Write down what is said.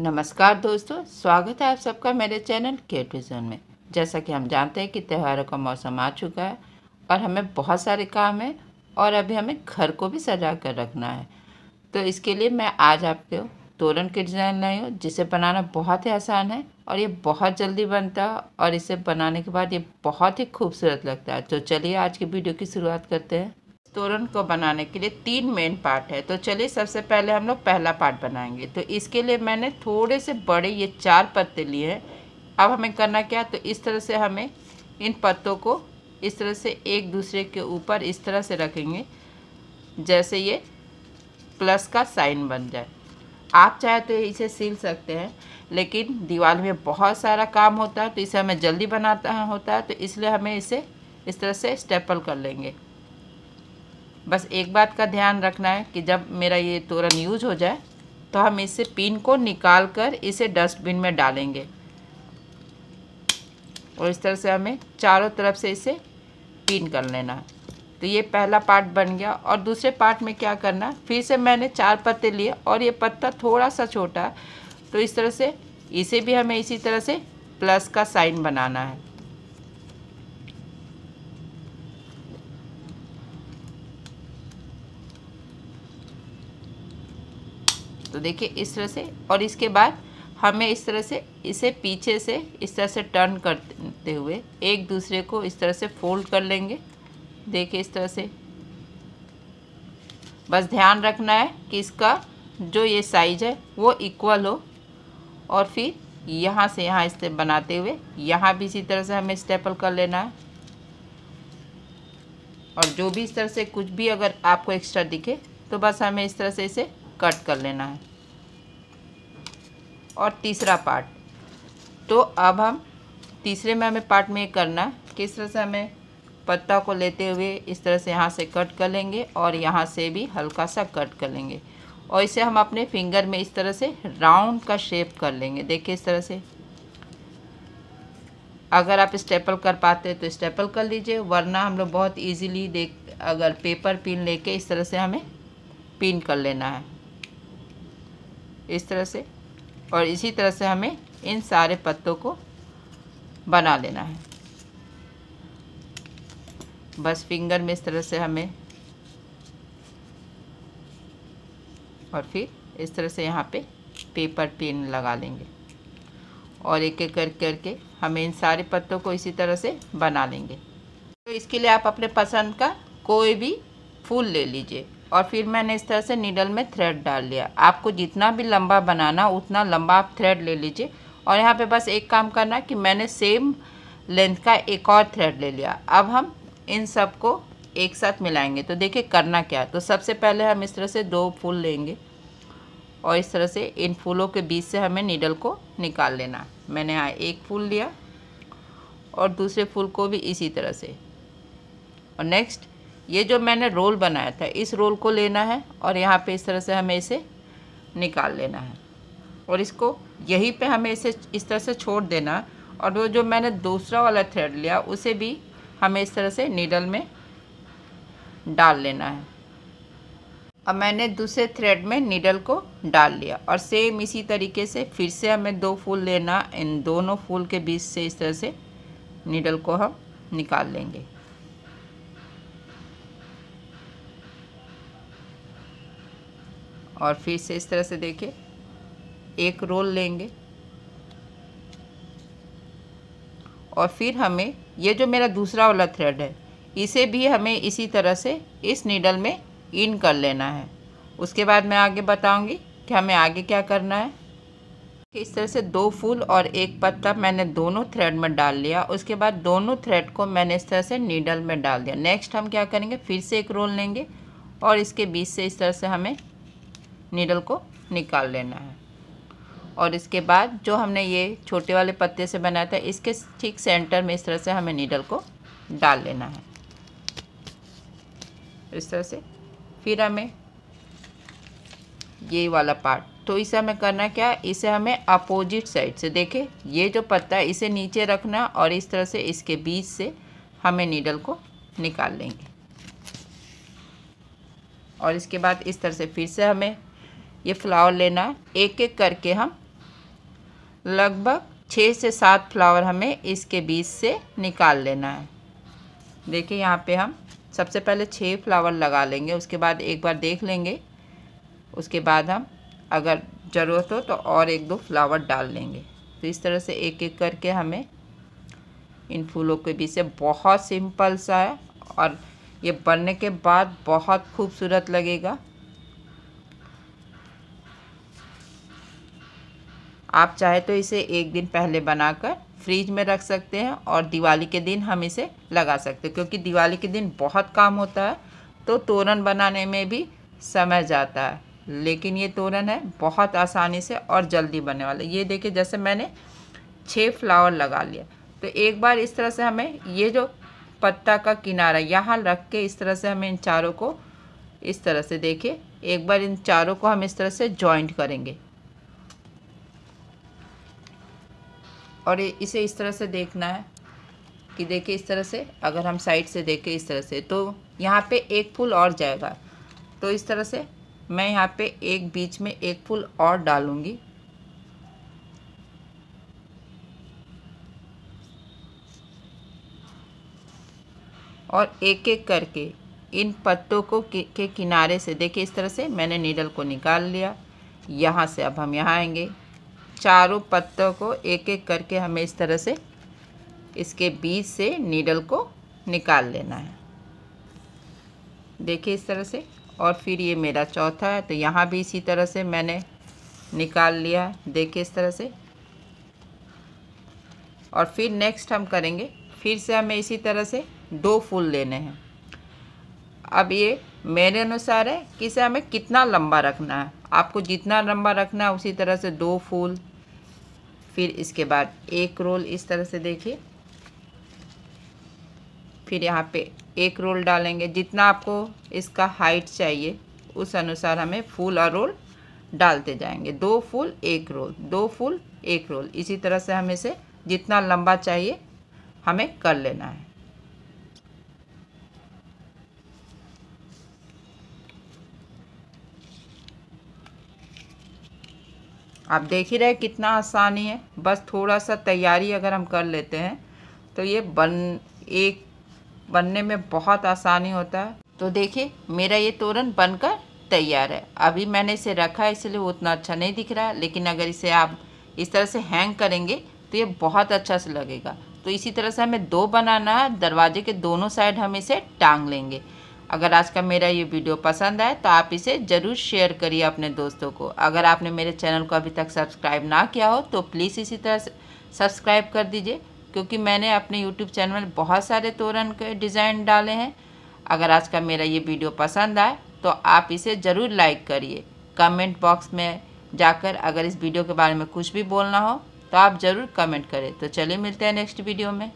नमस्कार दोस्तों स्वागत है आप सबका मेरे चैनल केट विजन में जैसा कि हम जानते हैं कि त्योहारों का मौसम आ चुका है और हमें बहुत सारे काम हैं और अभी हमें घर को भी सजा कर रखना है तो इसके लिए मैं आज आपके तोरण के डिज़ाइन लाई हूँ जिसे बनाना बहुत ही आसान है और ये बहुत जल्दी बनता है और इसे बनाने के बाद ये बहुत ही खूबसूरत लगता है तो चलिए आज की वीडियो की शुरुआत करते हैं तोरण को बनाने के लिए तीन मेन पार्ट है तो चलिए सबसे पहले हम लोग पहला पार्ट बनाएंगे तो इसके लिए मैंने थोड़े से बड़े ये चार पत्ते लिए हैं अब हमें करना क्या है तो इस तरह से हमें इन पत्तों को इस तरह से एक दूसरे के ऊपर इस तरह से रखेंगे जैसे ये प्लस का साइन बन जाए आप चाहे तो इसे सिल सकते हैं लेकिन दीवार में बहुत सारा काम होता है तो इसे हमें जल्दी बनाता होता है तो इसलिए हमें इसे इस तरह से स्टेपल कर लेंगे बस एक बात का ध्यान रखना है कि जब मेरा ये तोरण यूज हो जाए तो हम इसे पिन को निकाल कर इसे डस्टबिन में डालेंगे और इस तरह से हमें चारों तरफ से इसे पिन कर लेना है तो ये पहला पार्ट बन गया और दूसरे पार्ट में क्या करना फिर से मैंने चार पत्ते लिए और ये पत्ता थोड़ा सा छोटा तो इस तरह से इसे भी हमें इसी तरह से प्लस का साइन बनाना है दोस्तों देखिए इस तरह से और इसके बाद हमें इस तरह से इसे पीछे से इस तरह से टर्न करते हुए एक दूसरे को इस तरह से फोल्ड कर लेंगे देखिए इस तरह से बस ध्यान रखना है कि इसका जो ये साइज है वो इक्वल हो और फिर यहाँ से यहाँ इस बनाते हुए यहाँ भी इसी तरह से हमें स्टेपल कर लेना है और जो भी इस तरह से कुछ भी अगर आपको एक्स्ट्रा दिखे तो बस हमें इस तरह से इसे कट कर लेना है और तीसरा पार्ट तो अब हम तीसरे में हमें पार्ट में करना है किस तरह से हमें पत्ता को लेते हुए इस तरह से यहाँ से कट कर लेंगे और यहाँ से भी हल्का सा कट कर लेंगे और इसे हम अपने फिंगर में इस तरह से राउंड का शेप कर लेंगे देखिए इस तरह से अगर आप स्टेपल कर पाते तो स्टेपल कर लीजिए वरना हम लोग बहुत इजीली देख अगर पेपर पिन लेके इस तरह से हमें पिन कर लेना है इस तरह से और इसी तरह से हमें इन सारे पत्तों को बना लेना है बस फिंगर में इस तरह से हमें और फिर इस तरह से यहाँ पे पेपर पिन लगा लेंगे और एक एक कर करके हमें इन सारे पत्तों को इसी तरह से बना लेंगे तो इसके लिए आप अपने पसंद का कोई भी फूल ले लीजिए और फिर मैंने इस तरह से नीडल में थ्रेड डाल लिया आपको जितना भी लंबा बनाना उतना लंबा आप थ्रेड ले लीजिए और यहाँ पे बस एक काम करना कि मैंने सेम लेंथ का एक और थ्रेड ले लिया अब हम इन सब को एक साथ मिलाएंगे तो देखिए करना क्या तो सबसे पहले हम इस तरह से दो फूल लेंगे और इस तरह से इन फूलों के बीच से हमें नीडल को निकाल लेना मैंने यहाँ एक फूल लिया और दूसरे फूल को भी इसी तरह से और नेक्स्ट ये जो मैंने रोल बनाया था इस रोल को लेना है और यहाँ पे इस तरह से हमें इसे निकाल लेना है और इसको यहीं पे हमें इसे इस तरह से छोड़ देना है और वो जो मैंने दूसरा वाला थ्रेड लिया उसे भी हमें इस तरह से नीडल में डाल लेना है अब मैंने दूसरे थ्रेड में नीडल को डाल लिया और सेम इसी तरीके से फिर से हमें दो फूल लेना इन दोनों फूल के बीच से इस तरह से नीडल को हम निकाल लेंगे और फिर से इस तरह से देखिए एक रोल लेंगे और फिर हमें ये जो मेरा दूसरा वाला थ्रेड है इसे भी हमें इसी तरह से इस नीडल में इन कर लेना है उसके बाद मैं आगे बताऊंगी कि हमें आगे क्या करना है इस तरह से दो फूल और एक पत्ता मैंने दोनों थ्रेड में डाल लिया उसके बाद दोनों थ्रेड को मैंने इस तरह से नीडल में डाल दिया नेक्स्ट हम क्या करेंगे फिर से एक रोल लेंगे और इसके बीच से इस तरह से हमें नीडल को निकाल लेना है और इसके बाद जो हमने ये छोटे वाले पत्ते से बनाया था इसके ठीक सेंटर में इस तरह से हमें नीडल को डाल लेना है इस तरह से फिर हमें ये वाला पार्ट तो इसे हमें करना क्या है इसे हमें अपोजिट साइड से देखे ये जो पत्ता है इसे नीचे रखना और इस तरह से इसके बीच से हमें नीडल को निकाल लेंगे और इसके बाद इस तरह से फिर से हमें ये फ्लावर लेना है एक एक करके हम लगभग छः से सात फ्लावर हमें इसके बीच से निकाल लेना है देखिए यहाँ पे हम सबसे पहले छः फ्लावर लगा लेंगे उसके बाद एक बार देख लेंगे उसके बाद हम अगर ज़रूरत हो तो और एक दो फ्लावर डाल लेंगे तो इस तरह से एक एक करके हमें इन फूलों के बीच से बहुत सिंपल सा है और ये बनने के बाद बहुत खूबसूरत लगेगा आप चाहे तो इसे एक दिन पहले बनाकर फ्रिज में रख सकते हैं और दिवाली के दिन हम इसे लगा सकते हैं क्योंकि दिवाली के दिन बहुत काम होता है तो तोरण बनाने में भी समय जाता है लेकिन ये तोरण है बहुत आसानी से और जल्दी बनने वाला ये देखिए जैसे मैंने छः फ्लावर लगा लिया तो एक बार इस तरह से हमें ये जो पत्ता का किनारा यहाँ रख के इस तरह से हमें इन चारों को इस तरह से देखिए एक बार इन चारों को हम इस तरह से जॉइंट करेंगे और इसे इस तरह से देखना है कि देखिए इस तरह से अगर हम साइड से देखें इस तरह से तो यहाँ पे एक फूल और जाएगा तो इस तरह से मैं यहाँ पे एक बीच में एक फूल और डालूँगी और एक एक करके इन पत्तों को के किनारे से देखिए इस तरह से मैंने नीडल को निकाल लिया यहाँ से अब हम यहाँ आएंगे चारों पत्तों को एक एक करके हमें इस तरह से इसके बीच से नीडल को निकाल लेना है देखिए इस तरह से और फिर ये मेरा चौथा है तो यहाँ भी इसी तरह से मैंने निकाल लिया है देखिए इस तरह से और फिर नेक्स्ट हम करेंगे फिर से हमें इसी तरह से दो फूल लेने हैं अब ये मेरे अनुसार है कि इसे हमें कितना लंबा रखना है आपको जितना लंबा रखना है उसी तरह से दो फूल फिर इसके बाद एक रोल इस तरह से देखिए फिर यहाँ पे एक रोल डालेंगे जितना आपको इसका हाइट चाहिए उस अनुसार हमें फूल और रोल डालते जाएंगे दो फूल एक रोल दो फूल एक रोल इसी तरह से हमें से जितना लंबा चाहिए हमें कर लेना है आप देख ही रहे कितना आसानी है बस थोड़ा सा तैयारी अगर हम कर लेते हैं तो ये बन एक बनने में बहुत आसानी होता है तो देखिए मेरा ये तोरण बनकर तैयार है अभी मैंने इसे रखा है इसलिए उतना अच्छा नहीं दिख रहा है लेकिन अगर इसे आप इस तरह से हैंग करेंगे तो ये बहुत अच्छा से लगेगा तो इसी तरह से हमें दो बनाना है दरवाजे के दोनों साइड हम इसे टांग लेंगे अगर आज का मेरा ये वीडियो पसंद आए तो आप इसे ज़रूर शेयर करिए अपने दोस्तों को अगर आपने मेरे चैनल को अभी तक सब्सक्राइब ना किया हो तो प्लीज़ इसी तरह सब्सक्राइब कर दीजिए क्योंकि मैंने अपने यूट्यूब चैनल में बहुत सारे तोरण के डिज़ाइन डाले हैं अगर आज का मेरा ये वीडियो पसंद आए तो आप इसे ज़रूर लाइक करिए कमेंट बॉक्स में जाकर अगर इस वीडियो के बारे में कुछ भी बोलना हो तो आप ज़रूर कमेंट करें तो चलिए मिलते हैं नेक्स्ट वीडियो में